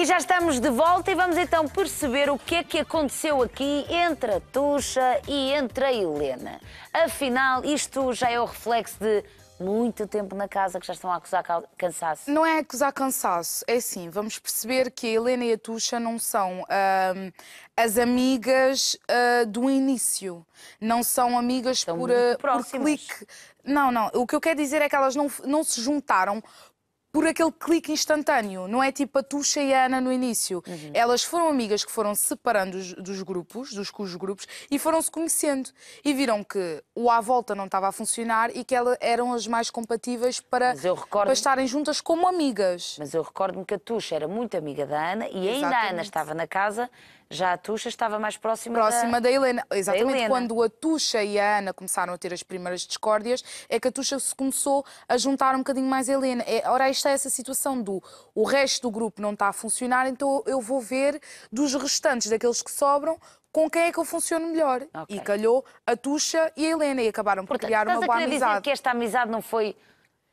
E já estamos de volta e vamos então perceber o que é que aconteceu aqui entre a Tuxa e entre a Helena. Afinal, isto já é o reflexo de muito tempo na casa que já estão a acusar cansaço. Não é acusar cansaço, é sim. vamos perceber que a Helena e a Tuxa não são hum, as amigas uh, do início, não são amigas são por, um por clique. Não, não, o que eu quero dizer é que elas não, não se juntaram por aquele clique instantâneo, não é tipo a Tuxa e a Ana no início. Uhum. Elas foram amigas que foram separando dos, dos grupos, dos cujos grupos, e foram-se conhecendo. E viram que o à volta não estava a funcionar e que elas eram as mais compatíveis para, para estarem juntas como amigas. Mas eu recordo-me que a Tuxa era muito amiga da Ana e ainda Exatamente. a Ana estava na casa já a Tuxa estava mais próxima, próxima da... da Helena. Exatamente, da Helena. quando a Tuxa e a Ana começaram a ter as primeiras discórdias, é que a Tuxa se começou a juntar um bocadinho mais a Helena. É, ora, está é essa situação do o resto do grupo não está a funcionar, então eu vou ver dos restantes, daqueles que sobram, com quem é que eu funciono melhor. Okay. E calhou a Tuxa e a Helena e acabaram por Portanto, criar uma boa amizade. Portanto, a querer dizer que esta amizade não foi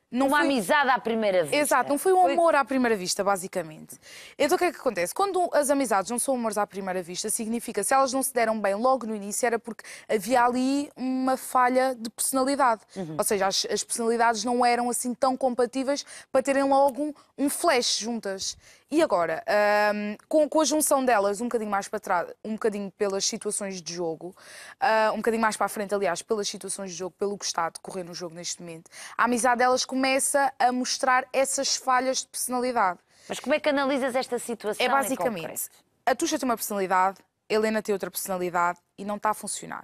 não uma foi... amizade à primeira vista. Exato, não foi um amor à primeira vista, basicamente. Então o que é que acontece? Quando as amizades não são amores à primeira vista, significa se elas não se deram bem logo no início, era porque havia ali uma falha de personalidade. Uhum. Ou seja, as, as, personalidades não eram assim tão compatíveis para terem logo um, um flash juntas. E agora, um, com, com, a junção delas, um bocadinho mais para trás, um bocadinho pelas situações de jogo, uh, um bocadinho mais para a frente, aliás, pelas situações de jogo, pelo que está a decorrer no jogo neste momento, a amizade delas começa a mostrar essas falhas de personalidade. Mas como é que analisas esta situação? É basicamente, a Tuxa tem uma personalidade, Helena tem outra personalidade e não está a funcionar.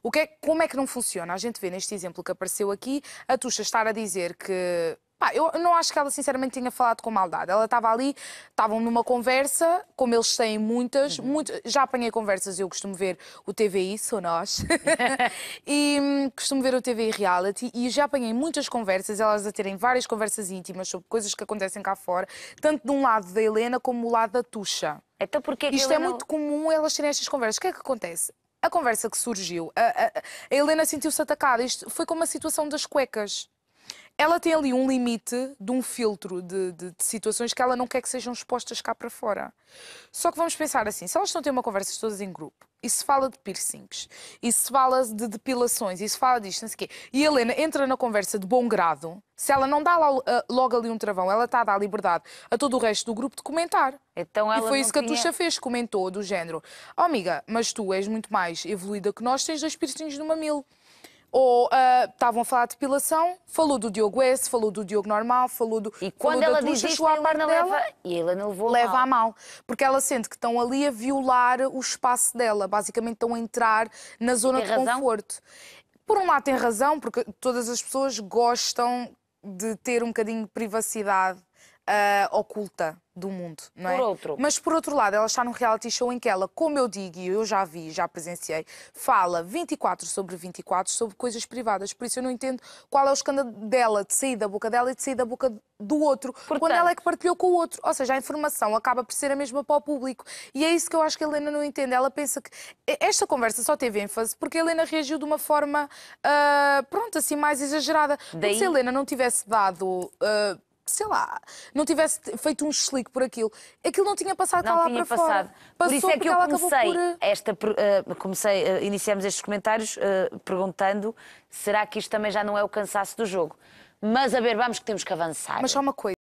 O que é, como é que não funciona? A gente vê neste exemplo que apareceu aqui, a Tuxa estar a dizer que Pá, eu não acho que ela sinceramente tinha falado com maldade. Ela estava ali, estavam numa conversa, como eles têm muitas, uhum. muito, já apanhei conversas, eu costumo ver o TVI, sou nós, e hum, costumo ver o TVI Reality, e já apanhei muitas conversas, elas a terem várias conversas íntimas sobre coisas que acontecem cá fora, tanto de um lado da Helena como do lado da Tuxa. Então, porque Isto é não... muito comum elas terem estas conversas. O que é que acontece? A conversa que surgiu, a, a, a Helena sentiu-se atacada. Isto foi como a situação das cuecas ela tem ali um limite de um filtro de, de, de, situações que ela não quer que sejam expostas cá para fora. Só que vamos pensar assim: se elas estão a ter uma conversa todas em grupo, e se fala de piercings, e se fala de depilações, e se fala disto, não sei o quê, e a Helena entra na conversa de bom grado, se ela não dá eh, logo ali um travão, ela está a dar liberdade a todo o resto do grupo de comentar. Então ela e foi isso que a Tuxa tinha... fez, comentou do género: Oh amiga, mas tu és muito mais evoluída que nós, tens dois piercings numa mil ou uh, estavam a falar de depilação, falou do Diogo S, falou do Diogo normal, falou do. E quando ela diz isto, a parte dela, leva, e ela não levou leva mal. a mal. Porque ela sente que estão ali a violar o espaço dela, basicamente estão a entrar na zona tem de razão? conforto. Por um lado tem razão, porque todas as pessoas gostam de ter um bocadinho de privacidade uh, oculta do mundo, não é? Por outro. Mas por outro lado, ela está num reality show em que ela, como eu digo e eu já vi, já presenciei, fala 24 sobre 24 sobre coisas privadas. Por isso eu não entendo qual é o escândalo dela, de sair da boca dela e de sair da boca do outro, Portanto... quando ela é que partilhou com o outro. Ou seja, a informação acaba por ser a mesma para o público. E é isso que eu acho que a Helena não entende. Ela pensa que esta conversa só teve ênfase porque a Helena reagiu de uma forma, uh, pronto, assim, mais exagerada. Daí... se a Helena não tivesse dado. Uh, sei lá, não tivesse feito um slick por aquilo, aquilo não tinha passado não lá tinha para passado. fora. por isso é que eu comecei por... Eh, esta, uh, comecei, uh, iniciamos estes comentários uh, perguntando será que isto também já não é o cansaço do jogo? Mas a ver, vamos que temos que avançar. Mas só uma coisa.